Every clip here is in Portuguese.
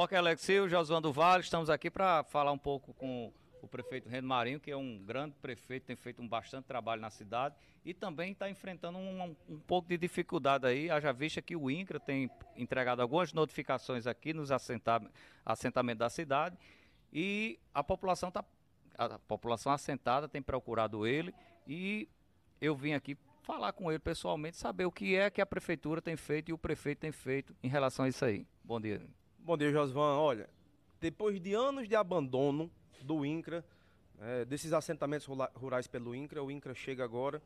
Bloco Alexio, Josuan do Vale, estamos aqui para falar um pouco com o prefeito Reno Marinho, que é um grande prefeito, tem feito um bastante trabalho na cidade e também está enfrentando um, um, pouco de dificuldade aí, haja vista que o INCRA tem entregado algumas notificações aqui nos assentamentos da cidade e a população tá, a população assentada tem procurado ele e eu vim aqui falar com ele pessoalmente, saber o que é que a prefeitura tem feito e o prefeito tem feito em relação a isso aí. Bom dia respondeu, Josvan, olha, depois de anos de abandono do INCRA, é, desses assentamentos rurais pelo INCRA, o INCRA chega agora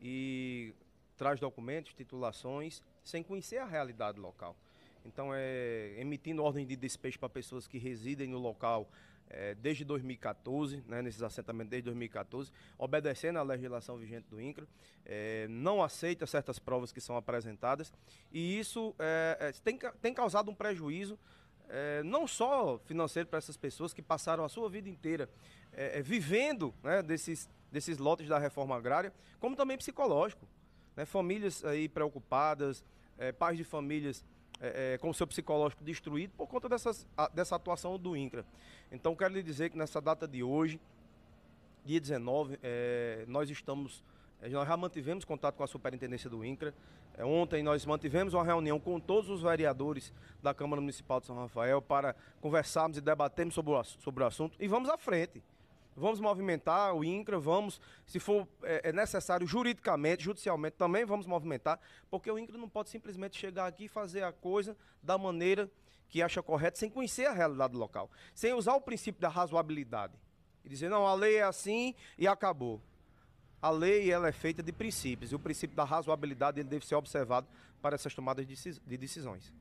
e traz documentos, titulações, sem conhecer a realidade local. Então, é, emitindo ordem de despejo para pessoas que residem no local é, desde 2014, né, nesses assentamentos desde 2014, obedecendo à legislação vigente do INCRA, é, não aceita certas provas que são apresentadas, e isso é, é tem, tem causado um prejuízo é, não só financeiro para essas pessoas que passaram a sua vida inteira é, é, vivendo né, desses, desses lotes da reforma agrária, como também psicológico. Né? Famílias aí preocupadas, é, pais de famílias é, é, com o seu psicológico destruído por conta dessas, a, dessa atuação do INCRA. Então, quero lhe dizer que nessa data de hoje, dia 19, é, nós estamos é, nós já mantivemos contato com a superintendência do INCRA. É, ontem nós mantivemos uma reunião com todos os vereadores da Câmara Municipal de São Rafael para conversarmos e debatermos sobre o, assunto e vamos à frente. Vamos movimentar o INCRA, vamos, se for é, é, necessário juridicamente, judicialmente, também vamos movimentar, porque o INCRA não pode simplesmente chegar aqui e fazer a coisa da maneira que acha correta, sem conhecer a realidade local, sem usar o princípio da razoabilidade e dizer, não, a lei é assim e acabou. A lei ela é feita de princípios e o princípio da razoabilidade ele deve ser observado para essas tomadas de decisões.